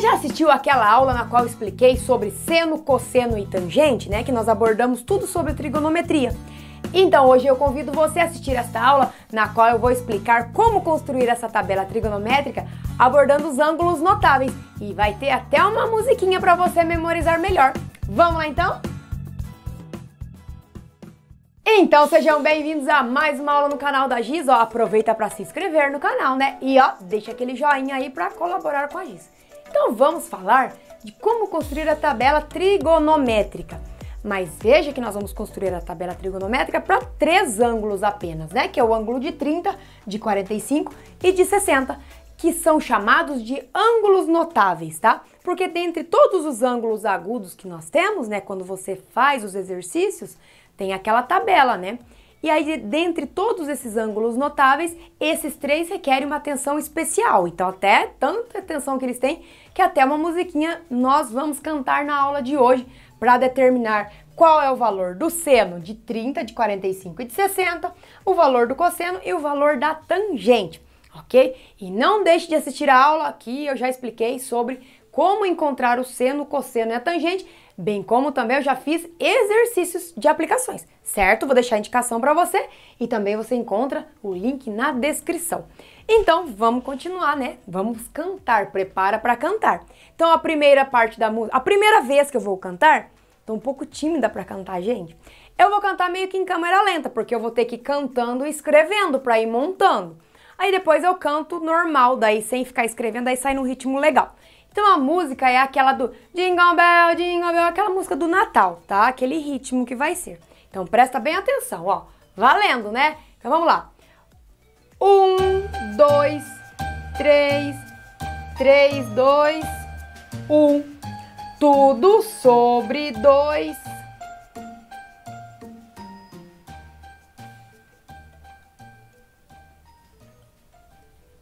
já assistiu aquela aula na qual expliquei sobre seno, cosseno e tangente, né? Que nós abordamos tudo sobre trigonometria. Então hoje eu convido você a assistir esta aula na qual eu vou explicar como construir essa tabela trigonométrica abordando os ângulos notáveis e vai ter até uma musiquinha para você memorizar melhor. Vamos lá então? Então sejam bem-vindos a mais uma aula no canal da Giz. Ó, aproveita para se inscrever no canal, né? E ó, deixa aquele joinha aí para colaborar com a Giz. Então vamos falar de como construir a tabela trigonométrica. Mas veja que nós vamos construir a tabela trigonométrica para três ângulos apenas, né? Que é o ângulo de 30, de 45 e de 60, que são chamados de ângulos notáveis, tá? Porque dentre todos os ângulos agudos que nós temos, né, quando você faz os exercícios, tem aquela tabela, né? E aí, dentre todos esses ângulos notáveis, esses três requerem uma atenção especial. Então, até tanta atenção que eles têm, que até uma musiquinha nós vamos cantar na aula de hoje para determinar qual é o valor do seno de 30, de 45 e de 60, o valor do cosseno e o valor da tangente, ok? E não deixe de assistir a aula aqui, eu já expliquei sobre como encontrar o seno, o cosseno e a tangente bem como também eu já fiz exercícios de aplicações, certo? Vou deixar a indicação para você e também você encontra o link na descrição. Então, vamos continuar, né? Vamos cantar, prepara para cantar. Então, a primeira parte da música, a primeira vez que eu vou cantar, tô um pouco tímida para cantar, gente. Eu vou cantar meio que em câmera lenta, porque eu vou ter que ir cantando e escrevendo para ir montando. Aí depois eu canto normal, daí sem ficar escrevendo, aí sai num ritmo legal. Então a música é aquela do Jingle Bell, Jingle Bell, aquela música do Natal, tá? Aquele ritmo que vai ser. Então presta bem atenção, ó. Valendo, né? Então vamos lá. Um, dois, três, três, dois, um. Tudo sobre dois.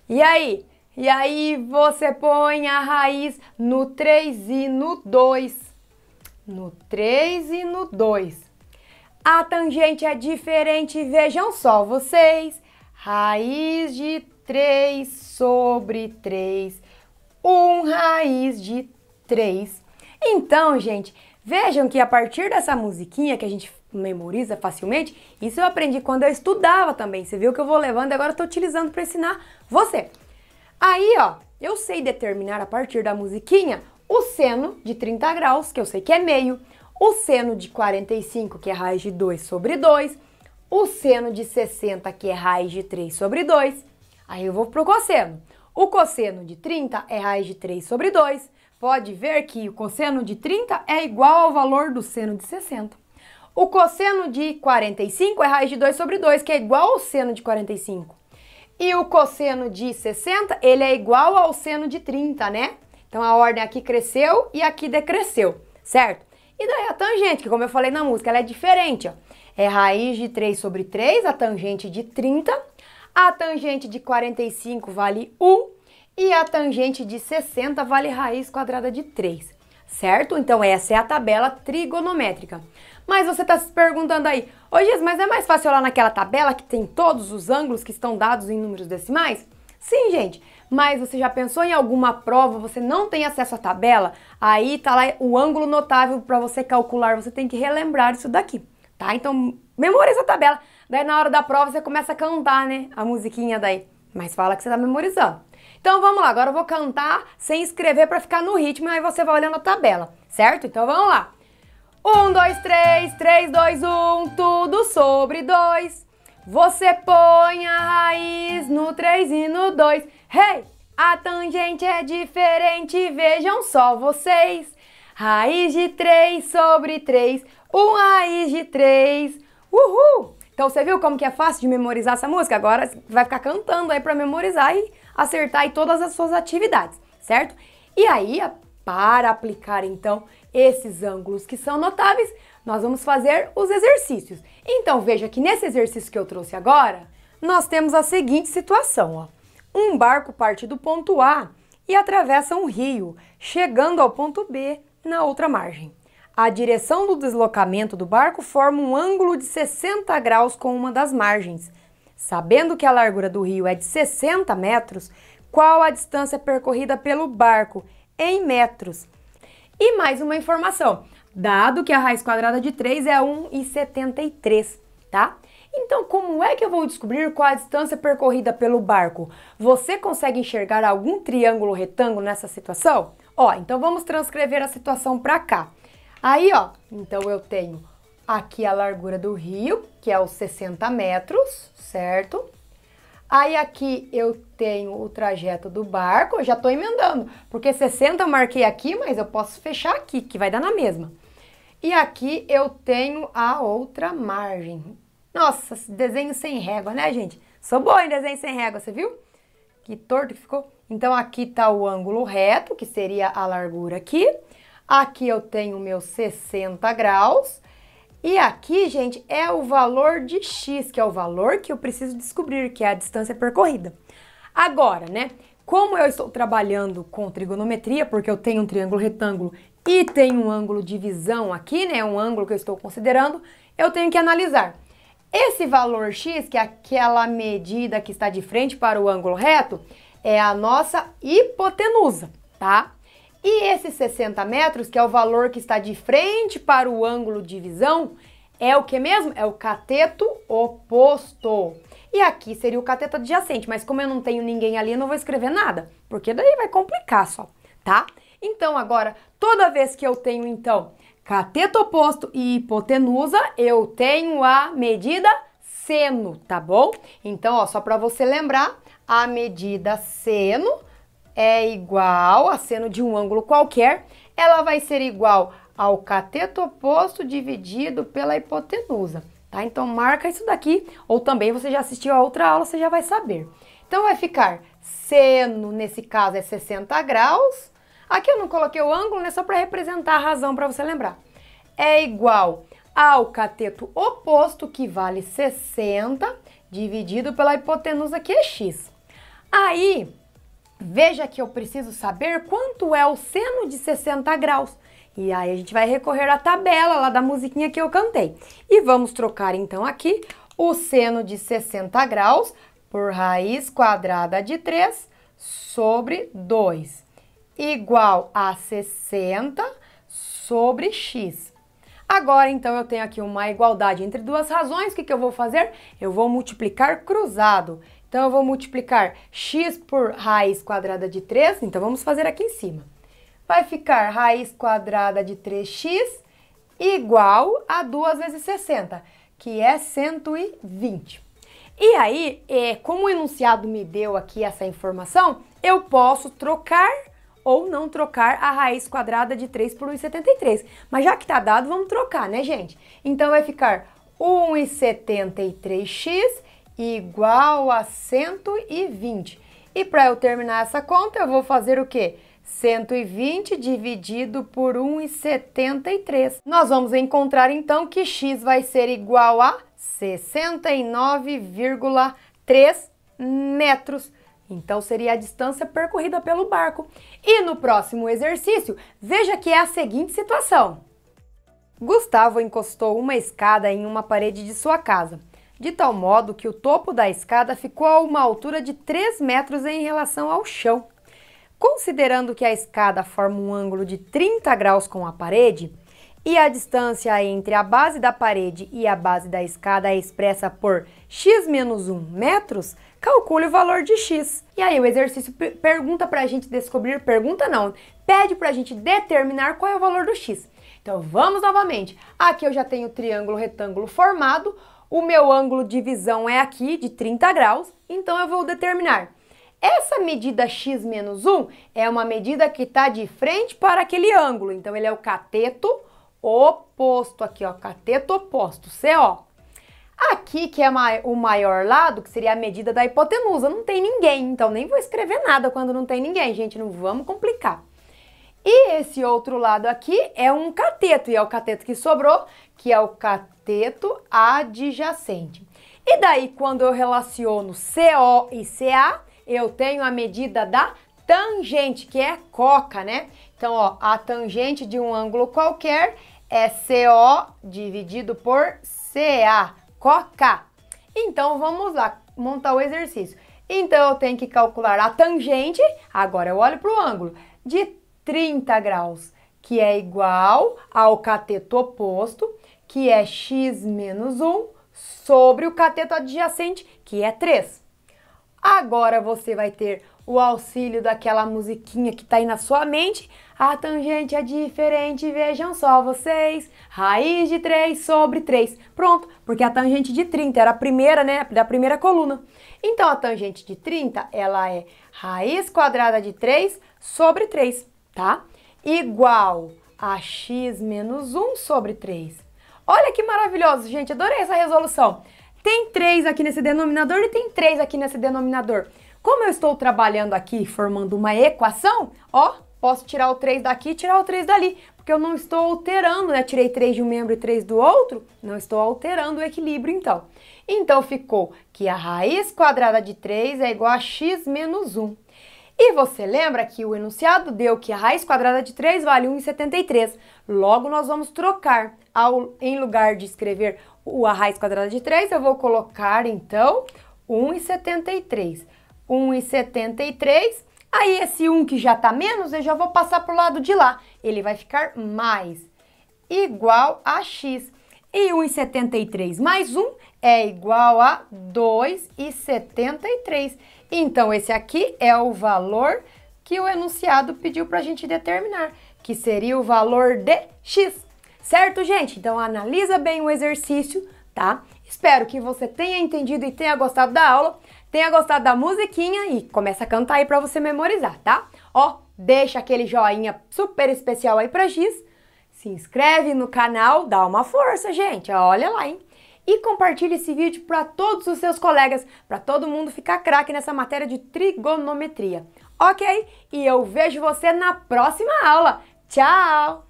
E aí? E aí você põe a raiz no 3 e no 2. No 3 e no 2. A tangente é diferente, vejam só vocês. Raiz de 3 sobre 3. 1 um raiz de 3. Então, gente, vejam que a partir dessa musiquinha que a gente memoriza facilmente, isso eu aprendi quando eu estudava também. Você viu que eu vou levando e agora estou utilizando para ensinar você. Aí, ó, eu sei determinar a partir da musiquinha o seno de 30 graus, que eu sei que é meio, o seno de 45, que é raiz de 2 sobre 2, o seno de 60, que é raiz de 3 sobre 2. Aí eu vou pro cosseno. O cosseno de 30 é raiz de 3 sobre 2. Pode ver que o cosseno de 30 é igual ao valor do seno de 60. O cosseno de 45 é raiz de 2 sobre 2, que é igual ao seno de 45. E o cosseno de 60, ele é igual ao seno de 30, né? Então a ordem aqui cresceu e aqui decresceu, certo? E daí a tangente, que como eu falei na música, ela é diferente, ó. É raiz de 3 sobre 3, a tangente de 30, a tangente de 45 vale 1 e a tangente de 60 vale raiz quadrada de 3 certo? Então essa é a tabela trigonométrica. Mas você está se perguntando aí, ô Gis, mas é mais fácil olhar naquela tabela que tem todos os ângulos que estão dados em números decimais? Sim, gente, mas você já pensou em alguma prova, você não tem acesso à tabela? Aí está lá o ângulo notável para você calcular, você tem que relembrar isso daqui, tá? Então memoriza a tabela, daí na hora da prova você começa a cantar, né, a musiquinha daí. Mas fala que você está memorizando. Então vamos lá, agora eu vou cantar sem escrever para ficar no ritmo, aí você vai olhando a tabela, certo? Então vamos lá. 1, 2, 3, 3, 2, 1, tudo sobre 2. Você põe a raiz no 3 e no 2. Hey! A tangente é diferente, vejam só vocês. Raiz de 3 sobre 3, 1 raiz de 3. Uhul! Então você viu como que é fácil de memorizar essa música? Agora vai ficar cantando aí para memorizar e acertar aí todas as suas atividades, certo? E aí, para aplicar então esses ângulos que são notáveis, nós vamos fazer os exercícios. Então veja que nesse exercício que eu trouxe agora, nós temos a seguinte situação, ó. Um barco parte do ponto A e atravessa um rio, chegando ao ponto B na outra margem. A direção do deslocamento do barco forma um ângulo de 60 graus com uma das margens. Sabendo que a largura do rio é de 60 metros, qual a distância percorrida pelo barco em metros? E mais uma informação, dado que a raiz quadrada de 3 é 1,73, tá? Então, como é que eu vou descobrir qual a distância percorrida pelo barco? Você consegue enxergar algum triângulo retângulo nessa situação? Ó, então vamos transcrever a situação para cá. Aí, ó, então eu tenho Aqui a largura do rio, que é os 60 metros, certo? Aí aqui eu tenho o trajeto do barco, eu já estou emendando, porque 60 eu marquei aqui, mas eu posso fechar aqui, que vai dar na mesma. E aqui eu tenho a outra margem. Nossa, desenho sem régua, né, gente? Sou boa em desenho sem régua, você viu? Que torto que ficou. Então aqui está o ângulo reto, que seria a largura aqui. Aqui eu tenho meus 60 graus. E aqui, gente, é o valor de x, que é o valor que eu preciso descobrir, que é a distância percorrida. Agora, né, como eu estou trabalhando com trigonometria, porque eu tenho um triângulo retângulo e tenho um ângulo de visão aqui, né, um ângulo que eu estou considerando, eu tenho que analisar. Esse valor x, que é aquela medida que está de frente para o ângulo reto, é a nossa hipotenusa, tá? E esses 60 metros, que é o valor que está de frente para o ângulo de visão, é o que mesmo? É o cateto oposto. E aqui seria o cateto adjacente, mas como eu não tenho ninguém ali, eu não vou escrever nada, porque daí vai complicar só, tá? Então agora, toda vez que eu tenho então cateto oposto e hipotenusa, eu tenho a medida seno, tá bom? Então, ó, só para você lembrar, a medida seno é igual, a seno de um ângulo qualquer, ela vai ser igual ao cateto oposto dividido pela hipotenusa, tá? Então marca isso daqui, ou também você já assistiu a outra aula, você já vai saber. Então vai ficar seno, nesse caso é 60 graus. Aqui eu não coloquei o ângulo, né, só para representar a razão para você lembrar. É igual ao cateto oposto, que vale 60, dividido pela hipotenusa, que é x. Aí, Veja que eu preciso saber quanto é o seno de 60 graus. E aí a gente vai recorrer à tabela lá da musiquinha que eu cantei. E vamos trocar então aqui o seno de 60 graus por raiz quadrada de 3 sobre 2, igual a 60 sobre x. Agora, então, eu tenho aqui uma igualdade entre duas razões. O que, que eu vou fazer? Eu vou multiplicar cruzado. Então, eu vou multiplicar x por raiz quadrada de 3, então vamos fazer aqui em cima. Vai ficar raiz quadrada de 3x igual a 2 vezes 60, que é 120. E aí, é, como o enunciado me deu aqui essa informação, eu posso trocar ou não trocar a raiz quadrada de 3 por 1,73. Mas já que está dado, vamos trocar, né, gente? Então, vai ficar 1,73x igual a 120. E para eu terminar essa conta, eu vou fazer o quê? 120 dividido por 1,73. Nós vamos encontrar então que x vai ser igual a 69,3 metros. Então seria a distância percorrida pelo barco. E no próximo exercício, veja que é a seguinte situação. Gustavo encostou uma escada em uma parede de sua casa de tal modo que o topo da escada ficou a uma altura de 3 metros em relação ao chão. Considerando que a escada forma um ângulo de 30 graus com a parede e a distância entre a base da parede e a base da escada é expressa por x menos 1 metros, calcule o valor de x. E aí o exercício pergunta para a gente descobrir, pergunta não, pede para a gente determinar qual é o valor do x. Então vamos novamente. Aqui eu já tenho o triângulo retângulo formado, o meu ângulo de visão é aqui, de 30 graus, então eu vou determinar. Essa medida x menos 1 é uma medida que está de frente para aquele ângulo, então ele é o cateto oposto aqui, ó, cateto oposto, CO. Aqui, que é o maior lado, que seria a medida da hipotenusa, não tem ninguém, então nem vou escrever nada quando não tem ninguém, gente, não vamos complicar. E esse outro lado aqui é um cateto, e é o cateto que sobrou, que é o cateto adjacente. E daí, quando eu relaciono CO e CA, eu tenho a medida da tangente, que é coca, né? Então, ó, a tangente de um ângulo qualquer é CO dividido por CA, coca. Então, vamos lá montar o exercício. Então, eu tenho que calcular a tangente, agora eu olho para o ângulo, de 30 graus, que é igual ao cateto oposto, que é x menos 1, sobre o cateto adjacente, que é 3. Agora você vai ter o auxílio daquela musiquinha que está aí na sua mente. A tangente é diferente, vejam só vocês. Raiz de 3 sobre 3. Pronto, porque a tangente de 30 era a primeira, né, da primeira coluna. Então, a tangente de 30, ela é raiz quadrada de 3 sobre 3, tá? Igual a x menos 1 sobre 3. Olha que maravilhoso, gente. Adorei essa resolução. Tem três aqui nesse denominador e tem três aqui nesse denominador. Como eu estou trabalhando aqui formando uma equação, ó, posso tirar o 3 daqui e tirar o 3 dali, porque eu não estou alterando, né? Tirei 3 de um membro e 3 do outro, não estou alterando o equilíbrio, então. Então ficou que a raiz quadrada de 3 é igual a x menos 1. E você lembra que o enunciado deu que a raiz quadrada de 3 vale 1,73. Logo, nós vamos trocar. Ao, em lugar de escrever a raiz quadrada de 3, eu vou colocar, então, 1,73. 1,73. Aí, esse 1 que já está menos, eu já vou passar para o lado de lá. Ele vai ficar mais, igual a x. E 1,73 mais 1 é igual a 2,73. Então, esse aqui é o valor que o enunciado pediu para a gente determinar, que seria o valor de x. Certo, gente? Então, analisa bem o exercício, tá? Espero que você tenha entendido e tenha gostado da aula, tenha gostado da musiquinha e começa a cantar aí para você memorizar, tá? Ó, deixa aquele joinha super especial aí para x. se inscreve no canal, dá uma força, gente. Olha lá, hein? e compartilhe esse vídeo para todos os seus colegas, para todo mundo ficar craque nessa matéria de trigonometria. Ok? E eu vejo você na próxima aula. Tchau!